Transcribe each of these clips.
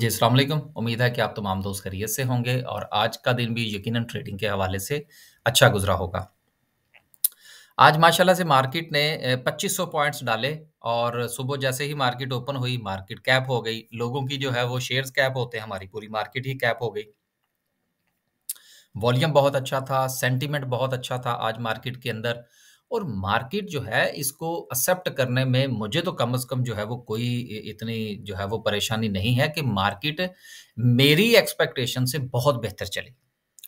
जी असल उम्मीद है कि आप तमाम दोस्त खरीत से होंगे और आज का दिन भी यकीनन ट्रेडिंग के हवाले से अच्छा गुजरा होगा आज माशाल्लाह से मार्केट ने 2500 पॉइंट्स डाले और सुबह जैसे ही मार्केट ओपन हुई मार्केट कैप हो गई लोगों की जो है वो शेयर्स कैप होते हैं हमारी पूरी मार्केट ही कैप हो गई वॉल्यूम बहुत अच्छा था सेंटिमेंट बहुत अच्छा था आज मार्केट के अंदर और मार्केट जो है इसको एक्सेप्ट करने में मुझे तो कम से कम जो है वो कोई इतनी जो है वो परेशानी नहीं है कि मार्केट मेरी एक्सपेक्टेशन से बहुत बेहतर चली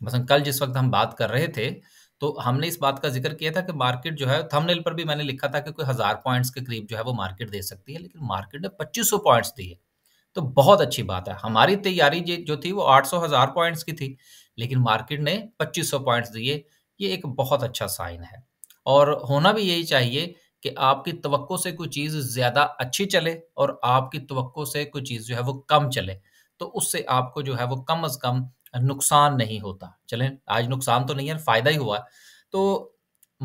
मसलन कल जिस वक्त हम बात कर रहे थे तो हमने इस बात का जिक्र किया था कि मार्केट जो है थंबनेल पर भी मैंने लिखा था कि कोई हजार पॉइंट्स के करीब जो है वो मार्केट दे सकती है लेकिन मार्केट ने सौ पॉइंट्स दिए तो बहुत अच्छी बात है हमारी तैयारी जो थी वो आठ सौ हजार पॉइंट्स की थी लेकिन मार्केट ने सौ पॉइंट्स दिए ये एक बहुत अच्छा साइन है और होना भी यही चाहिए कि आपकी तो से कोई चीज़ ज़्यादा अच्छी चले और आपकी तो से कोई चीज़ जो है वो कम चले तो उससे आपको जो है वो कम अज़ कम नुकसान नहीं होता चले आज नुकसान तो नहीं है फ़ायदा ही हुआ तो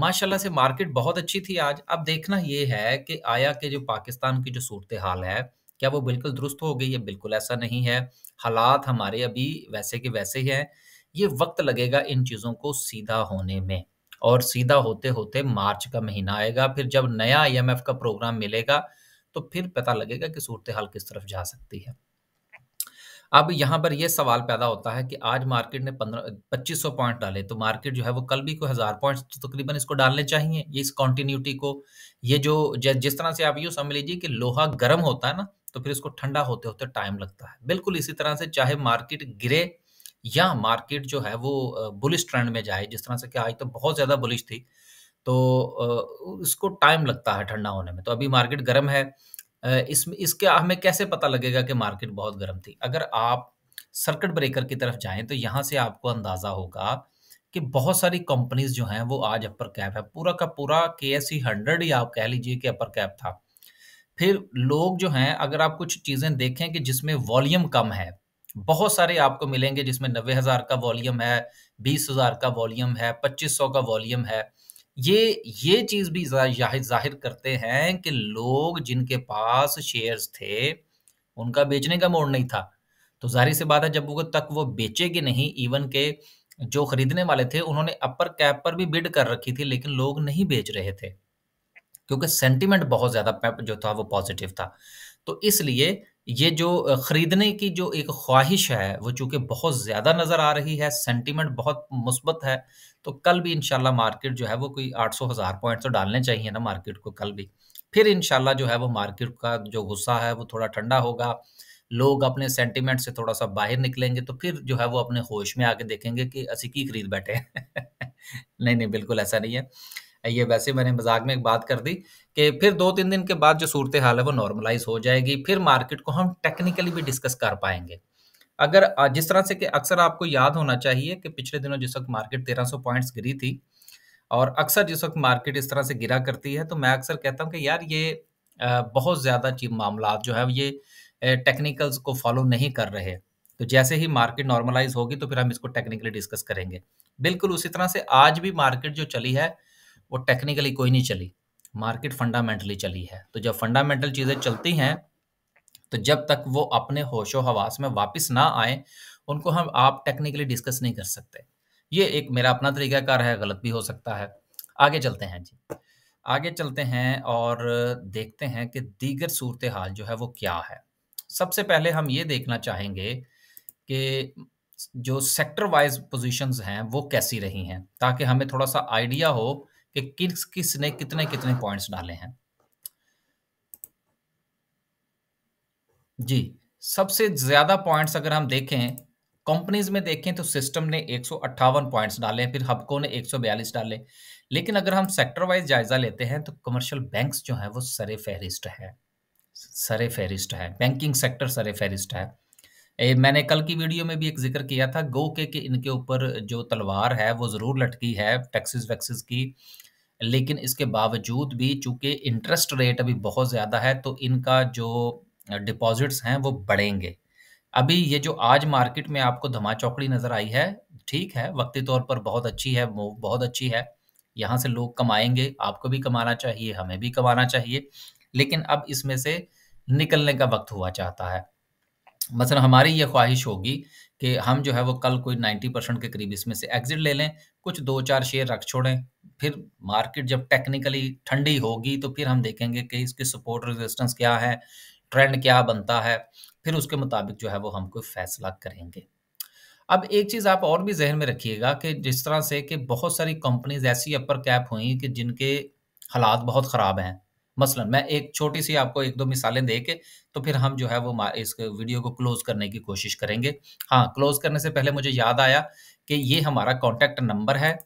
माशाल्लाह से मार्केट बहुत अच्छी थी आज अब देखना ये है कि आया के जो पाकिस्तान की जो सूरत हाल है क्या वो बिल्कुल दुरुस्त हो गई है बिल्कुल ऐसा नहीं है हालात हमारे अभी वैसे के वैसे ही हैं ये वक्त लगेगा इन चीज़ों को सीधा होने में और सीधा होते होते मार्च का महीना आएगा फिर जब नया आई e का प्रोग्राम मिलेगा तो फिर पता लगेगा कि सूरत हाल किस तरफ जा सकती है अब यहाँ पर यह सवाल पैदा होता है कि आज मार्केट ने पंद्रह पच्चीस सौ पॉइंट डाले तो मार्केट जो है वो कल भी कोई हज़ार पॉइंट तो तकरीबन तो इसको डालने चाहिए ये इस कॉन्टीन्यूटी को ये जो जिस तरह से आप यूँ समझ लीजिए कि लोहा गर्म होता है ना तो फिर इसको ठंडा होते होते टाइम लगता है बिल्कुल इसी तरह से चाहे मार्केट गिरे या मार्केट जो है वो बुलिश ट्रेंड में जाए जिस तरह से कि आज तो बहुत ज़्यादा बुलिश थी तो इसको टाइम लगता है ठंडा होने में तो अभी मार्केट गर्म है इस इसके हमें कैसे पता लगेगा कि मार्केट बहुत गर्म थी अगर आप सर्किट ब्रेकर की तरफ जाएं तो यहाँ से आपको अंदाज़ा होगा कि बहुत सारी कंपनीज जो हैं वो आज अपर कैप है पूरा का पूरा के एस सी हंड्रेड ही आप कह लीजिए कि अपर कैप था फिर लोग जो हैं अगर आप कुछ चीज़ें देखें कि जिसमें वॉल्यूम कम है बहुत सारे आपको मिलेंगे जिसमें नब्बे हज़ार का वॉल्यूम है बीस हज़ार का वॉल्यूम है पच्चीस सौ का वॉल्यूम है ये ये चीज़ भी जाहिर जाहिर करते हैं कि लोग जिनके पास शेयर्स थे उनका बेचने का मोड नहीं था तो जाहिर सी बात है जब वो तक वो बेचेगी नहीं इवन के जो खरीदने वाले थे उन्होंने अपर कैप पर भी बिड कर रखी थी लेकिन लोग नहीं बेच रहे थे क्योंकि सेंटिमेंट बहुत ज़्यादा जो था वो पॉजिटिव था तो इसलिए ये जो खरीदने की जो एक ख्वाहिश है वो चूंकि बहुत ज़्यादा नज़र आ रही है सेंटिमेंट बहुत मुस्बत है तो कल भी इनशाला मार्केट जो है वो कोई आठ सौ हज़ार पॉइंट तो डालने चाहिए ना मार्केट को कल भी फिर इनशाला जो है वो मार्केट का जो गुस्सा है वो थोड़ा ठंडा होगा लोग अपने सेंटिमेंट से थोड़ा सा बाहर निकलेंगे तो फिर जो है वो अपने होश में आके देखेंगे कि असी की खरीद बैठे हैं नहीं नहीं बिल्कुल ऐसा नहीं है ये वैसे मैंने मजाक में एक बात कर दी कि फिर दो तीन दिन के बाद जो सूरत हाल है वो नॉर्मलाइज हो जाएगी फिर मार्केट को हम टेक्निकली भी डिस्कस कर पाएंगे अगर जिस तरह से कि अक्सर आपको याद होना चाहिए कि पिछले दिनों जिस वक्त मार्केट 1300 पॉइंट्स गिरी थी और अक्सर जिस वक्त मार्केट इस तरह से गिरा करती है तो मैं अक्सर कहता हूँ कि यार ये बहुत ज़्यादा चीज मामला जो है ये टेक्निकल्स को फॉलो नहीं कर रहे तो जैसे ही मार्केट नॉर्मलाइज होगी तो फिर हम इसको टेक्निकली डिस्कस करेंगे बिल्कुल उसी तरह से आज भी मार्केट जो चली है वो टेक्निकली कोई नहीं चली मार्केट फंडामेंटली चली है तो जब फंडामेंटल चीज़ें चलती हैं तो जब तक वो अपने होशो हवास में वापस ना आए उनको हम आप टेक्निकली डिस्कस नहीं कर सकते ये एक मेरा अपना तरीकाकार है गलत भी हो सकता है आगे चलते हैं जी आगे चलते हैं और देखते हैं कि दीगर सूरत हाल जो है वो क्या है सबसे पहले हम ये देखना चाहेंगे कि जो सेक्टर वाइज पोजीशंस हैं वो कैसी रही हैं ताकि हमें थोड़ा सा आइडिया हो कि किस किसने कितने कितने पॉइंट्स डाले हैं जी सबसे ज्यादा पॉइंट्स अगर हम देखें कंपनीज में देखें तो सिस्टम ने एक पॉइंट्स डाले फिर हबको ने एक डाले लेकिन अगर हम सेक्टर वाइज जायजा लेते हैं तो कमर्शियल बैंक्स जो है वो सरे फहरिस्त है सरे फहरिस्त है बैंकिंग सेक्टर सरे फहरिस्त है मैंने कल की वीडियो में भी एक जिक्र किया था गो के, के इनके ऊपर जो तलवार है वो ज़रूर लटकी है टैक्सेस वैक्सेस की लेकिन इसके बावजूद भी चूंकि इंटरेस्ट रेट अभी बहुत ज़्यादा है तो इनका जो डिपॉजिट्स हैं वो बढ़ेंगे अभी ये जो आज मार्केट में आपको धमा चौकड़ी नज़र आई है ठीक है वक्ती तौर पर बहुत अच्छी है मूव बहुत अच्छी है यहाँ से लोग कमाएंगे आपको भी कमाना चाहिए हमें भी कमाना चाहिए लेकिन अब इसमें से निकलने का वक्त हुआ चाहता है मसलन हमारी ये ख्वाहिश होगी कि हम जो है वो कल कोई 90 परसेंट के करीब इसमें से एग्जिट ले लें कुछ दो चार शेयर रख छोड़ें फिर मार्केट जब टेक्निकली ठंडी होगी तो फिर हम देखेंगे कि इसके सपोर्ट रेजिस्टेंस क्या है ट्रेंड क्या बनता है फिर उसके मुताबिक जो है वो हम कोई फैसला करेंगे अब एक चीज़ आप और भी जहन में रखिएगा कि जिस तरह से कि बहुत सारी कंपनीज ऐसी अपर कैप हुई कि जिनके हालात बहुत ख़राब हैं मसलन मैं एक छोटी सी आपको एक दो मिसालें दे के तो फिर हम जो है वो इस वीडियो को क्लोज करने की कोशिश करेंगे हाँ क्लोज करने से पहले मुझे याद आया कि ये हमारा कॉन्टैक्ट नंबर है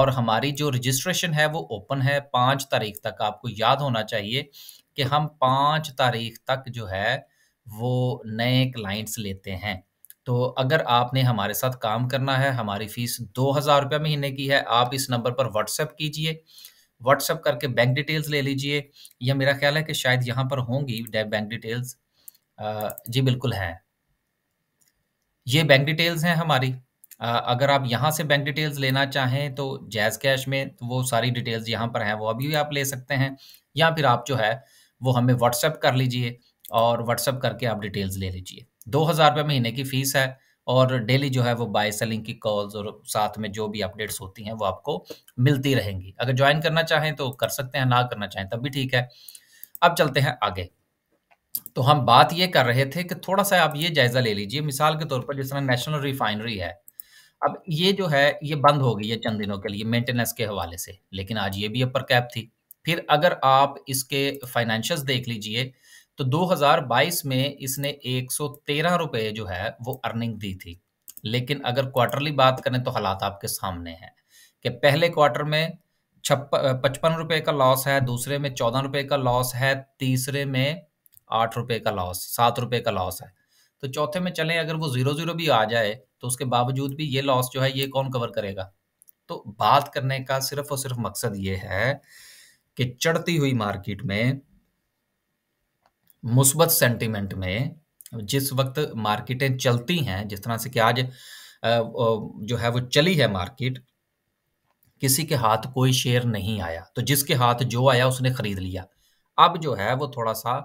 और हमारी जो रजिस्ट्रेशन है वो ओपन है पाँच तारीख तक आपको याद होना चाहिए कि हम पाँच तारीख तक जो है वो नए क्लाइंट्स लेते हैं तो अगर आपने हमारे साथ काम करना है हमारी फीस दो हज़ार रुपये महीने की है आप इस नंबर पर व्हाट्सएप कीजिए व्हाट्सअप करके बैंक डिटेल्स ले लीजिए या मेरा ख्याल है कि शायद यहाँ पर होंगी बैंक डिटेल्स जी बिल्कुल हैं ये बैंक डिटेल्स हैं हमारी अगर आप यहाँ से बैंक डिटेल्स लेना चाहें तो जैज़ कैश में तो वो सारी डिटेल्स यहाँ पर हैं वो अभी भी आप ले सकते हैं या फिर आप जो है वो हमें व्हाट्सअप कर लीजिए और व्हाट्सअप करके आप डिटेल्स ले लीजिए दो हज़ार रुपये महीने की फ़ीस है और डेली जो है वो बाय सेलिंग की कॉल्स और साथ में जो भी अपडेट्स होती हैं वो आपको मिलती रहेंगी अगर ज्वाइन करना चाहें तो कर सकते हैं ना करना चाहें तब भी ठीक है अब चलते हैं आगे तो हम बात ये कर रहे थे कि थोड़ा सा आप ये जायजा ले लीजिए मिसाल के तौर पर जिस तरह नेशनल रिफाइनरी है अब ये जो है ये बंद हो गई है चंद दिनों के लिए मेंटेनेंस के हवाले से लेकिन आज ये भी अपर कैप थी फिर अगर आप इसके फाइनेंशियल देख लीजिए तो 2022 में इसने एक सौ रुपए जो है वो अर्निंग दी थी लेकिन अगर क्वार्टरली बात करें तो हालात आपके सामने हैं कि पहले क्वार्टर में छप पचपन रुपए का लॉस है दूसरे में चौदह रुपए का लॉस है तीसरे में आठ रुपए का लॉस सात रुपए का लॉस है तो चौथे में चलें अगर वो जीरो जीरो भी आ जाए तो उसके बावजूद भी ये लॉस जो है ये कौन कवर करेगा तो बात करने का सिर्फ और सिर्फ मकसद ये है कि चढ़ती हुई मार्केट में मुस्बत सेंटीमेंट में जिस वक्त मार्केटें चलती हैं जिस तरह से कि आज जो है वो चली है मार्केट किसी के हाथ कोई शेयर नहीं आया तो जिसके हाथ जो आया उसने खरीद लिया अब जो है वो थोड़ा सा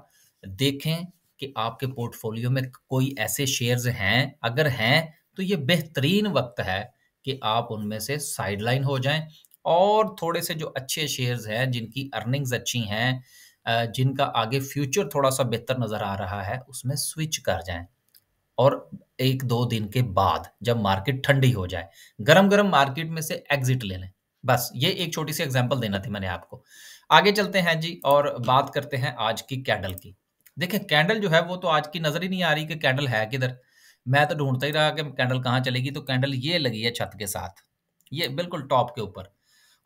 देखें कि आपके पोर्टफोलियो में कोई ऐसे शेयर्स हैं अगर हैं तो ये बेहतरीन वक्त है कि आप उनमें से साइडलाइन हो जाएं और थोड़े से जो अच्छे शेयर्स हैं जिनकी अर्निंग्स अच्छी हैं जिनका आगे फ्यूचर थोड़ा सा बेहतर नज़र आ रहा है उसमें स्विच कर जाएं और एक दो दिन के बाद जब मार्केट ठंडी हो जाए गरम गरम मार्केट में से एग्जिट ले लें बस ये एक छोटी सी एग्जाम्पल देना थी मैंने आपको आगे चलते हैं जी और बात करते हैं आज की कैंडल की देखिए कैंडल जो है वो तो आज की नज़र ही नहीं आ रही कि कैंडल है किधर मैं तो ढूंढता ही रहा कि कैंडल कहाँ चलेगी तो कैंडल ये लगी है छत के साथ ये बिल्कुल टॉप के ऊपर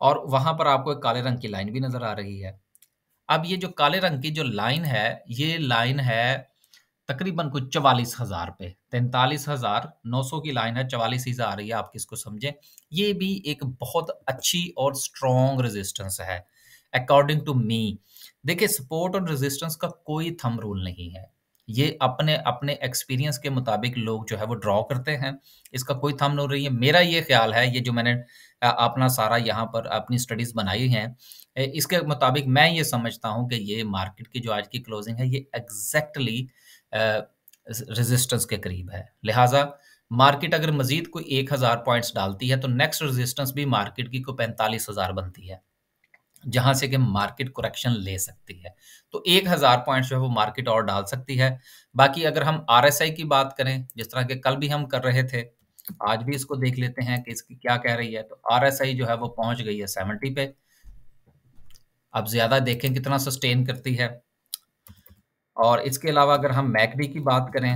और वहां पर आपको एक काले रंग की लाइन भी नजर आ रही है अब ये जो काले रंग की जो लाइन है ये लाइन है तकरीबन कुछ चवालीस हजार पे तैंतालीस हजार नौ सौ की लाइन है चवालीस हजार आ रही है आप किसको समझें ये भी एक बहुत अच्छी और स्ट्रॉन्ग रेजिस्टेंस है अकॉर्डिंग टू मी देखिए सपोर्ट और रेजिस्टेंस का कोई थम रूल नहीं है ये अपने अपने एक्सपीरियंस के मुताबिक लोग जो है वो ड्रॉ करते हैं इसका कोई थम रूल नहीं है मेरा ये ख्याल है ये जो मैंने अपना सारा यहाँ पर अपनी स्टडीज बनाई हैं इसके मुताबिक मैं ये समझता हूँ कि ये मार्केट की जो आज की क्लोजिंग है ये एग्जैक्टली रेजिस्टेंस के करीब है लिहाजा मार्केट अगर मजीद कोई एक हज़ार पॉइंट्स डालती है तो नेक्स्ट रेजिस्टेंस भी मार्केट की कोई पैंतालीस हज़ार बनती है जहां से कि मार्केट करेक्शन ले सकती है तो एक हज़ार पॉइंट जो है वो मार्केट और डाल सकती है बाकी अगर हम आई की बात करें जिस तरह के कल भी हम कर रहे थे आज भी इसको देख लेते हैं कि इसकी क्या कह रही है तो आई जो है वो पहुंच गई है सेवेंटी पे आप ज़्यादा देखें कितना सस्टेन करती है और इसके अलावा अगर हम मैकडी की बात करें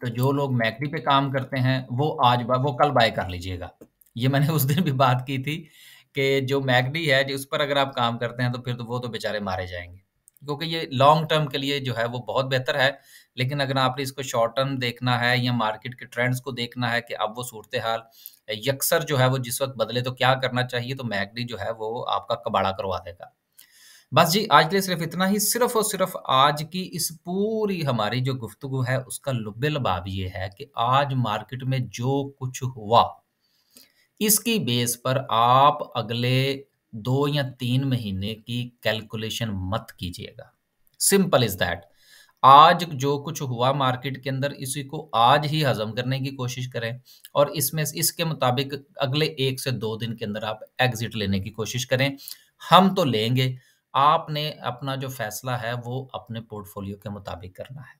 तो जो लोग मैकडी पे काम करते हैं वो आज वो कल बाय कर लीजिएगा ये मैंने उस दिन भी बात की थी कि जो मैकडी है जो उस पर अगर आप काम करते हैं तो फिर तो वो तो बेचारे मारे जाएंगे क्योंकि ये लॉन्ग टर्म के लिए जो है वो बहुत बेहतर है लेकिन अगर आपने इसको शॉर्ट टर्म देखना है या मार्केट के ट्रेंड्स को देखना है कि अब वो सूरत हाल यकसर जो है वो जिस वक्त बदले तो क्या करना चाहिए तो मैकडी जो है वो आपका कबाड़ा करवा देगा बस जी आज के लिए सिर्फ इतना ही सिर्फ और सिर्फ आज की इस पूरी हमारी जो गुफ्तगु है उसका लुबे लबाव ये है कि आज मार्केट में जो कुछ हुआ इसकी बेस पर आप अगले दो या तीन महीने की कैलकुलेशन मत कीजिएगा सिंपल इज दैट आज जो कुछ हुआ मार्केट के अंदर इसी को आज ही हजम करने की कोशिश करें और इसमें इसके मुताबिक अगले एक से दो दिन के अंदर आप एग्जिट लेने की कोशिश करें हम तो लेंगे आपने अपना जो फैसला है वो अपने पोर्टफोलियो के मुताबिक करना है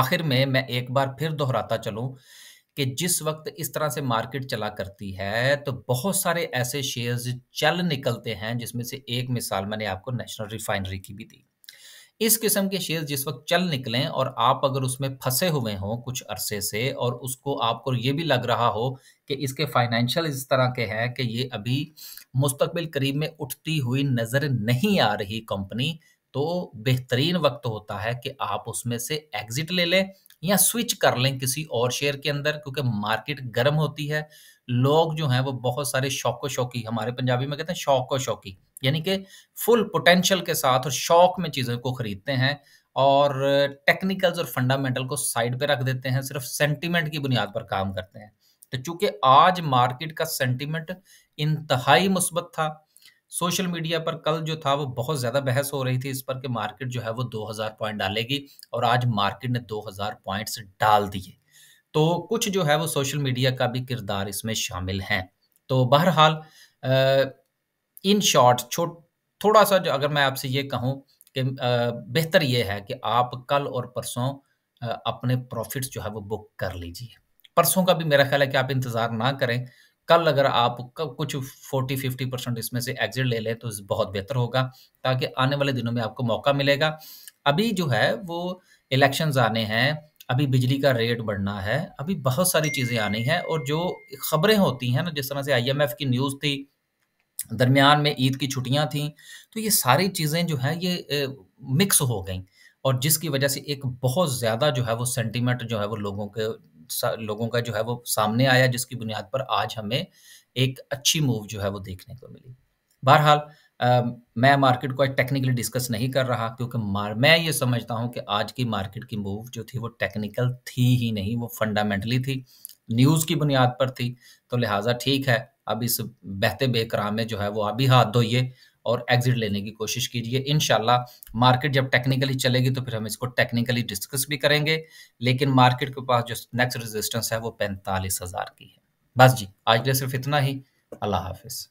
आखिर में मैं एक बार फिर दोहराता चलूं कि जिस वक्त इस तरह से मार्केट चला करती है तो बहुत सारे ऐसे शेयर्स चल निकलते हैं जिसमें से एक मिसाल मैंने आपको नेशनल रिफाइनरी की भी दी इस किस्म के शेयर जिस वक्त चल निकलें और आप अगर उसमें फंसे हुए हों कुछ अरसे से और उसको आपको ये भी लग रहा हो कि इसके फाइनेंशियल इस तरह के हैं कि ये अभी मुस्तबिल करीब में उठती हुई नज़र नहीं आ रही कंपनी तो बेहतरीन वक्त होता है कि आप उसमें से एग्जिट ले लें या स्विच कर लें किसी और शेयर के अंदर क्योंकि मार्केट गर्म होती है लोग जो हैं वो बहुत सारे शौको शौकी हमारे पंजाबी में कहते हैं शौको शौकी यानी कि फुल पोटेंशियल के साथ और शौक में चीज़ों को खरीदते हैं और टेक्निकल्स और फंडामेंटल को साइड पर रख देते हैं सिर्फ सेंटीमेंट की बुनियाद पर काम करते हैं तो चूंकि आज मार्केट का सेंटिमेंट इंतहाई मुस्बत था सोशल मीडिया पर कल जो था वो बहुत ज़्यादा बहस हो रही थी इस पर कि मार्केट जो है वो 2000 पॉइंट डालेगी और आज मार्केट ने 2000 पॉइंट्स डाल दिए तो कुछ जो है वो सोशल मीडिया का भी किरदार इसमें शामिल है तो बहरहाल इन शॉर्ट छोट थोड़ा सा जो अगर मैं आपसे ये कहूँ कि बेहतर ये है कि आप कल और परसों अपने प्रॉफिट्स जो है वो बुक कर लीजिए परसों का भी मेरा ख्याल है कि आप इंतज़ार ना करें कल अगर आप कुछ फोर्टी फिफ्टी परसेंट इसमें से एग्जिट ले लें तो बहुत बेहतर होगा ताकि आने वाले दिनों में आपको मौका मिलेगा अभी जो है वो इलेक्शंस आने हैं अभी बिजली का रेट बढ़ना है अभी बहुत सारी चीज़ें आनी है और जो खबरें होती हैं ना जिस तरह से आईएमएफ की न्यूज़ थी दरमियान में ईद की छुट्टियां थी तो ये सारी चीज़ें जो है ये मिक्स हो गई और जिसकी वजह से एक बहुत ज़्यादा जो है वो सेंटिमेंट जो है वो लोगों के लोगों का जो है वो सामने आया जिसकी बुनियाद पर आज हमें एक अच्छी मूव जो है वो देखने को मिली बहरहाल मैं मार्केट को आज टेक्निकली डिस्कस नहीं कर रहा क्योंकि मैं ये समझता हूँ कि आज की मार्केट की मूव जो थी वो टेक्निकल थी ही नहीं वो फंडामेंटली थी न्यूज़ की बुनियाद पर थी तो लिहाजा ठीक है अब इस बहते बेकराम में जो है वो अभी हाथ धोइए और एग्जिट लेने की कोशिश कीजिए इन मार्केट जब टेक्निकली चलेगी तो फिर हम इसको टेक्निकली डिस्कस भी करेंगे लेकिन मार्केट के पास जो नेक्स्ट रेजिस्टेंस है वो पैंतालीस हज़ार की है बस जी आज के लिए सिर्फ इतना ही अल्लाह हाफिज़